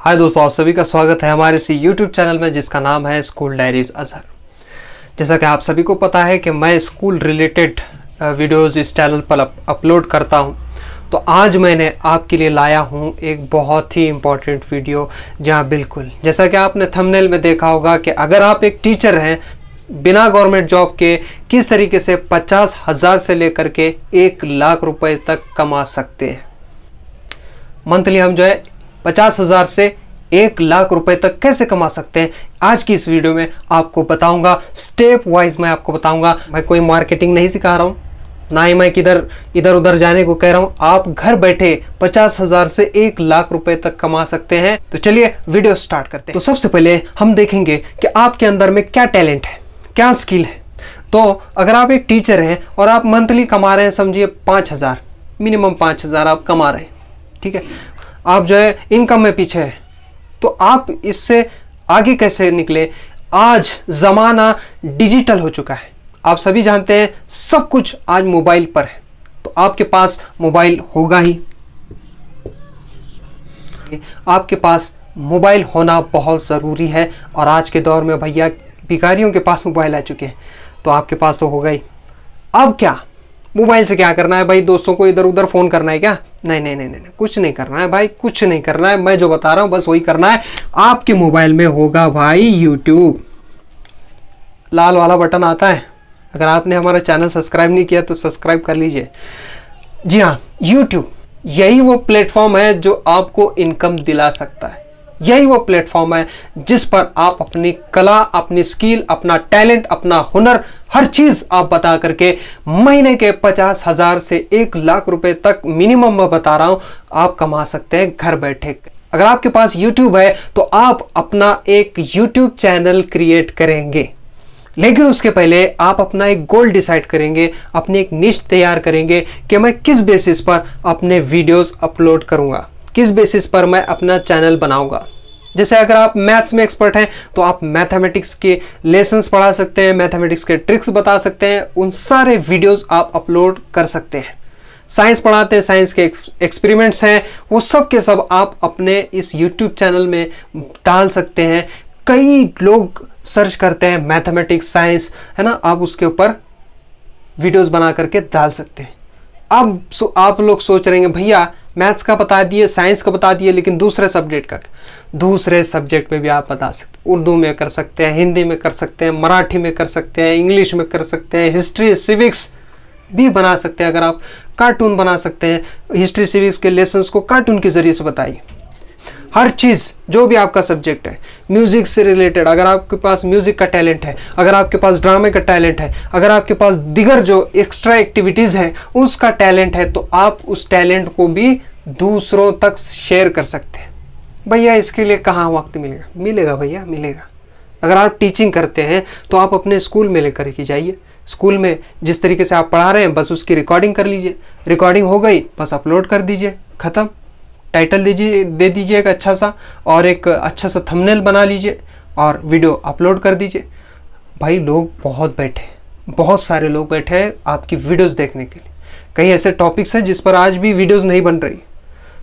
हाय दोस्तों आप सभी का स्वागत है हमारे इसी यूट्यूब चैनल में जिसका नाम है स्कूल डायरीज अजहर जैसा कि आप सभी को पता है कि मैं स्कूल रिलेटेड वीडियोस इस चैनल पर अपलोड करता हूं तो आज मैंने आपके लिए लाया हूं एक बहुत ही इम्पॉर्टेंट वीडियो जहां बिल्कुल जैसा कि आपने थंबनेल में देखा होगा कि अगर आप एक टीचर हैं बिना गवर्नमेंट जॉब के किस तरीके से पचास हज़ार से लेकर के एक लाख रुपए तक कमा सकते हैं मंथली हम जो है पचास हज़ार से एक लाख रुपए तक कैसे कमा सकते हैं आज की इस वीडियो में आपको बताऊंगा स्टेप वाइज मैं आपको बताऊंगा मैं कोई मार्केटिंग नहीं सिखा रहा हूं ना ही मैं किधर इधर उधर जाने को कह रहा हूँ आप घर बैठे पचास हजार से एक लाख रुपए तक कमा सकते हैं तो चलिए वीडियो स्टार्ट करते हैं तो सबसे पहले हम देखेंगे कि आपके अंदर में क्या टैलेंट है क्या स्किल है तो अगर आप एक टीचर हैं और आप मंथली कमा रहे हैं समझिए पाँच हज़ार मिनिमम पाँच हज़ार आप कमा रहे हैं ठीक है आप जो है इनकम में पीछे हैं तो आप इससे आगे कैसे निकले आज ज़माना डिजिटल हो चुका है आप सभी जानते हैं सब कुछ आज मोबाइल पर है तो आपके पास मोबाइल होगा ही आपके पास मोबाइल होना बहुत ज़रूरी है और आज के दौर में भैया भिखारियों के पास मोबाइल आ चुके हैं तो आपके पास तो होगा ही अब क्या मोबाइल से क्या करना है भाई दोस्तों को इधर उधर फ़ोन करना है क्या नहीं नहीं नहीं नहीं कुछ नहीं करना है भाई कुछ नहीं करना है मैं जो बता रहा हूँ बस वही करना है आपके मोबाइल में होगा भाई यूट्यूब लाल वाला बटन आता है अगर आपने हमारा चैनल सब्सक्राइब नहीं किया तो सब्सक्राइब कर लीजिए जी हाँ यूट्यूब यही वो प्लेटफॉर्म है जो आपको इनकम दिला सकता है यही वो प्लेटफॉर्म है जिस पर आप अपनी कला अपनी स्किल अपना टैलेंट अपना हुनर हर चीज आप बता करके महीने के पचास हजार से एक लाख रुपए तक मिनिमम मैं बता रहा हूं आप कमा सकते हैं घर बैठे अगर आपके पास YouTube है तो आप अपना एक YouTube चैनल क्रिएट करेंगे लेकिन उसके पहले आप अपना एक गोल डिसाइड करेंगे अपनी एक निश्च तैयार करेंगे कि मैं किस बेसिस पर अपने वीडियोस अपलोड करूंगा किस बेसिस पर मैं अपना चैनल बनाऊंगा जैसे अगर आप मैथ्स में एक्सपर्ट हैं तो आप मैथमेटिक्स के लेसन पढ़ा सकते हैं मैथमेटिक्स के ट्रिक्स बता सकते हैं उन सारे वीडियोज आप अपलोड कर सकते हैं साइंस पढ़ाते हैं साइंस के एक्सपेरिमेंट्स हैं वो सब के सब आप अपने इस यूट्यूब चैनल में डाल सकते हैं कई लोग सर्च करते हैं मैथमेटिक्स साइंस है ना आप उसके ऊपर वीडियोस बना करके डाल सकते हैं अब सो आप लोग सोच रहे हैं भैया मैथ्स का बता दिए साइंस का बता दिए लेकिन दूसरे सब्जेक्ट का दूसरे सब्जेक्ट में भी आप बता सकते उर्दू में कर सकते हैं हिंदी में कर सकते हैं मराठी में कर सकते हैं इंग्लिश में कर सकते हैं हिस्ट्री सिविक्स भी बना सकते हैं अगर आप कार्टून बना सकते हैं हिस्ट्री सिविक्स के लेसन को कार्टून के ज़रिए से बताइए हर चीज़ जो भी आपका सब्जेक्ट है म्यूज़िक से रिलेटेड अगर आपके पास म्यूज़िक का टैलेंट है अगर आपके पास ड्रामे का टैलेंट है अगर आपके पास दिगर जो एक्स्ट्रा एक्टिविटीज़ हैं उसका टैलेंट है तो आप उस टैलेंट को भी दूसरों तक शेयर कर सकते हैं भैया इसके लिए कहाँ वक्त मिलेगा मिलेगा भैया मिलेगा अगर आप टीचिंग करते हैं तो आप अपने स्कूल में लेकर के जाइए स्कूल में जिस तरीके से आप पढ़ा रहे हैं बस उसकी रिकॉर्डिंग कर लीजिए रिकॉर्डिंग हो गई बस अपलोड कर दीजिए ख़त्म टाइटल दीजिए दे दीजिए एक अच्छा सा और एक अच्छा सा थंबनेल बना लीजिए और वीडियो अपलोड कर दीजिए भाई लोग बहुत बैठे बहुत सारे लोग बैठे हैं आपकी वीडियोस देखने के लिए कई ऐसे टॉपिक्स हैं जिस पर आज भी वीडियोस नहीं बन रही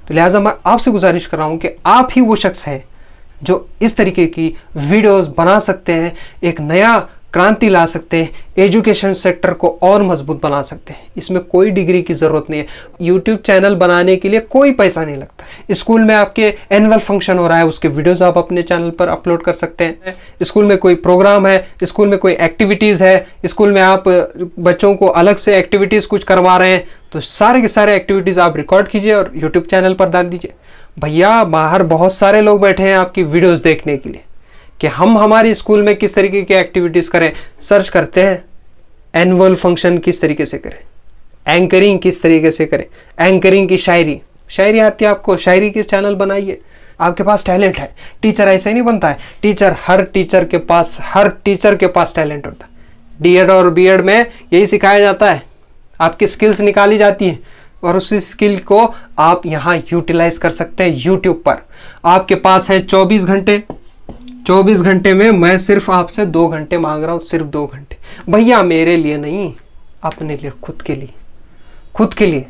तो लिहाजा मैं आपसे गुजारिश कर रहा हूँ कि आप ही वो शख्स हैं जो इस तरीके की वीडियोस बना सकते हैं एक नया क्रांति ला सकते हैं एजुकेशन सेक्टर को और मजबूत बना सकते हैं इसमें कोई डिग्री की ज़रूरत नहीं है यूट्यूब चैनल बनाने के लिए कोई पैसा नहीं लगता स्कूल में आपके एनुअल फंक्शन हो रहा है उसके वीडियोस आप अपने चैनल पर अपलोड कर सकते हैं स्कूल में कोई प्रोग्राम है स्कूल में कोई एक्टिविटीज़ है स्कूल में आप बच्चों को अलग से एक्टिविटीज़ कुछ करवा रहे हैं तो सारे के सारे एक्टिविटीज़ आप रिकॉर्ड कीजिए और यूट्यूब चैनल पर डाल दीजिए भैया बाहर बहुत सारे लोग बैठे हैं आपकी वीडियोज़ देखने के लिए कि हम हमारे स्कूल में किस तरीके की एक्टिविटीज़ करें सर्च करते हैं एनुअल फंक्शन किस तरीके से करें एंकरिंग किस तरीके से करें एंकरिंग की शायरी शायरी आती है आपको शायरी के चैनल बनाइए आपके पास टैलेंट है टीचर ऐसे नहीं बनता है टीचर हर टीचर के पास हर टीचर के पास टैलेंट होता है डीएड और बीएड में यही सिखाया जाता है आपकी स्किल्स निकाली जाती हैं और उसी स्किल को आप यहाँ यूटिलाइज कर सकते हैं यूट्यूब पर आपके पास है 24 घंटे 24 घंटे में मैं सिर्फ आपसे दो घंटे मांग रहा हूँ सिर्फ दो घंटे भैया मेरे लिए नहीं अपने लिए खुद के लिए खुद के लिए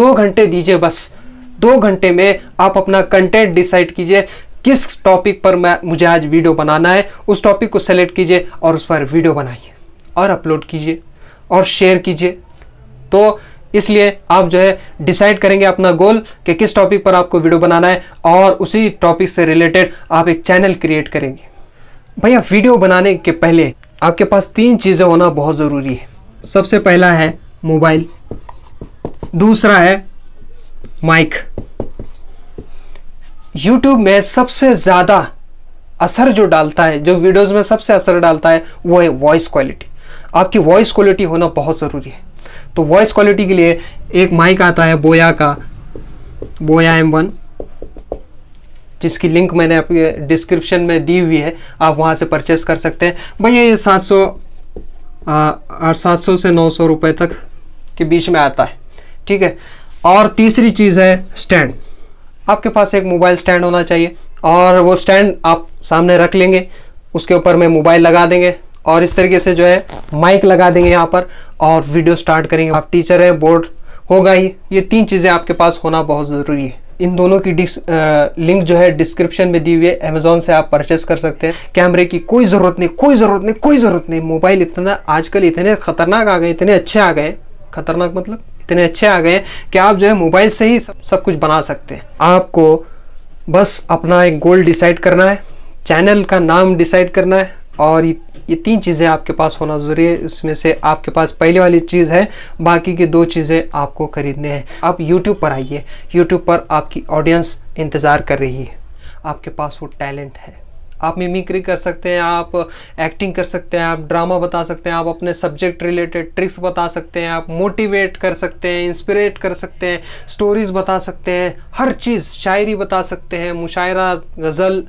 दो घंटे दीजिए बस दो घंटे में आप अपना कंटेंट डिसाइड कीजिए किस टॉपिक पर मैं मुझे आज वीडियो बनाना है उस टॉपिक को सेलेक्ट कीजिए और उस पर वीडियो बनाइए और अपलोड कीजिए और शेयर कीजिए तो इसलिए आप जो है डिसाइड करेंगे अपना गोल कि किस टॉपिक पर आपको वीडियो बनाना है और उसी टॉपिक से रिलेटेड आप एक चैनल क्रिएट करेंगे भैया वीडियो बनाने के पहले आपके पास तीन चीज़ें होना बहुत ज़रूरी है सबसे पहला है मोबाइल दूसरा है माइक यूट्यूब में सबसे ज़्यादा असर जो डालता है जो वीडियोस में सबसे असर डालता है वो है वॉइस क्वालिटी आपकी वॉइस क्वालिटी होना बहुत ज़रूरी है तो वॉइस क्वालिटी के लिए एक माइक आता है बोया का बोया एम वन जिसकी लिंक मैंने आपके डिस्क्रिप्शन में दी हुई है आप वहाँ से परचेस कर सकते हैं भैया ये सात सौ सात सौ से नौ सौ रुपये तक के बीच में आता है ठीक है और तीसरी चीज़ है स्टैंड आपके पास एक मोबाइल स्टैंड होना चाहिए और वो स्टैंड आप सामने रख लेंगे उसके ऊपर में मोबाइल लगा देंगे और इस तरीके से जो है माइक लगा देंगे यहाँ पर और वीडियो स्टार्ट करेंगे आप टीचर हैं बोर्ड होगा ही ये तीन चीज़ें आपके पास होना बहुत ज़रूरी है इन दोनों की डिस, आ, लिंक जो है डिस्क्रिप्शन में दी हुई है अमेजोन से आप परचेस कर सकते हैं कैमरे की कोई ज़रूरत नहीं कोई ज़रूरत नहीं कोई ज़रूरत नहीं मोबाइल इतना आजकल इतने ख़तरनाक आ गए इतने अच्छे आ गए खतरनाक मतलब इतने अच्छे आ गए कि आप जो है मोबाइल से ही सब, सब कुछ बना सकते हैं आपको बस अपना एक गोल डिसाइड करना है चैनल का नाम डिसाइड करना है और ये तीन चीज़ें आपके पास होना ज़रूरी है इसमें से आपके पास पहले वाली चीज़ है बाकी की दो चीज़ें आपको खरीदने हैं आप यूट्यूब पर आइए यूट्यूब पर आपकी ऑडियंस इंतज़ार कर रही है आपके पास वो टैलेंट है आप मिमिक्री कर सकते हैं आप एक्टिंग कर सकते हैं आप ड्रामा बता सकते हैं आप अपने सब्जेक्ट रिलेटेड ट्रिक्स बता सकते हैं आप मोटिवेट कर सकते हैं इंस्पिरेट कर सकते हैं स्टोरीज़ बता सकते हैं हर चीज़ शायरी बता सकते हैं मुशायरा गज़ल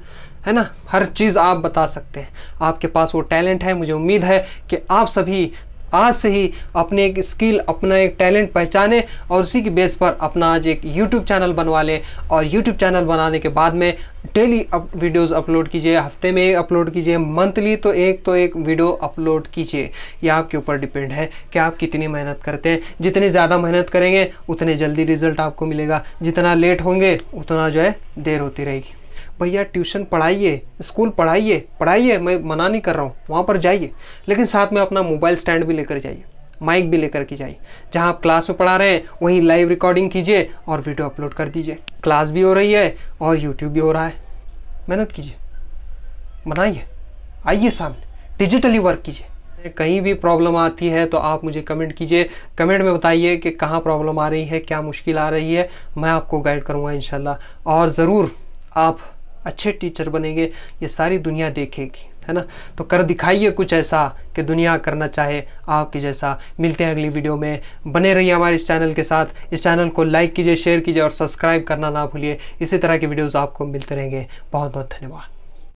है ना हर चीज़ आप बता सकते हैं आपके पास वो टैलेंट है मुझे उम्मीद है कि आप सभी आज से ही अपने एक स्किल अपना एक टैलेंट पहचाने और उसी के बेस पर अपना आज एक यूट्यूब चैनल बनवा लें और यूट्यूब चैनल बनाने के बाद में डेली अप वीडियोस अपलोड कीजिए हफ्ते में एक अपलोड कीजिए मंथली तो एक तो एक वीडियो अपलोड कीजिए यह आपके ऊपर डिपेंड है कि आप कितनी मेहनत करते हैं जितनी ज़्यादा मेहनत करेंगे उतने जल्दी रिजल्ट आपको मिलेगा जितना लेट होंगे उतना जो है देर होती रहेगी भैया ट्यूशन पढ़ाइए स्कूल पढ़ाइए पढ़ाइए मैं मना नहीं कर रहा हूँ वहाँ पर जाइए लेकिन साथ में अपना मोबाइल स्टैंड भी लेकर जाइए माइक भी लेकर के जाइए जहाँ आप क्लास में पढ़ा रहे हैं वहीं लाइव रिकॉर्डिंग कीजिए और वीडियो अपलोड कर दीजिए क्लास भी हो रही है और यूट्यूब भी हो रहा है मेहनत कीजिए बनाइए आइए सामने डिजिटली वर्क कीजिए कहीं भी प्रॉब्लम आती है तो आप मुझे कमेंट कीजिए कमेंट में बताइए कि कहाँ प्रॉब्लम आ रही है क्या मुश्किल आ रही है मैं आपको गाइड करूँगा इन और ज़रूर आप अच्छे टीचर बनेंगे ये सारी दुनिया देखेगी है ना तो कर दिखाइए कुछ ऐसा कि दुनिया करना चाहे आपके जैसा मिलते हैं अगली वीडियो में बने रहिए हमारे इस चैनल के साथ इस चैनल को लाइक कीजिए शेयर कीजिए और सब्सक्राइब करना ना भूलिए इसी तरह के वीडियोज़ आपको मिलते रहेंगे बहुत बहुत धन्यवाद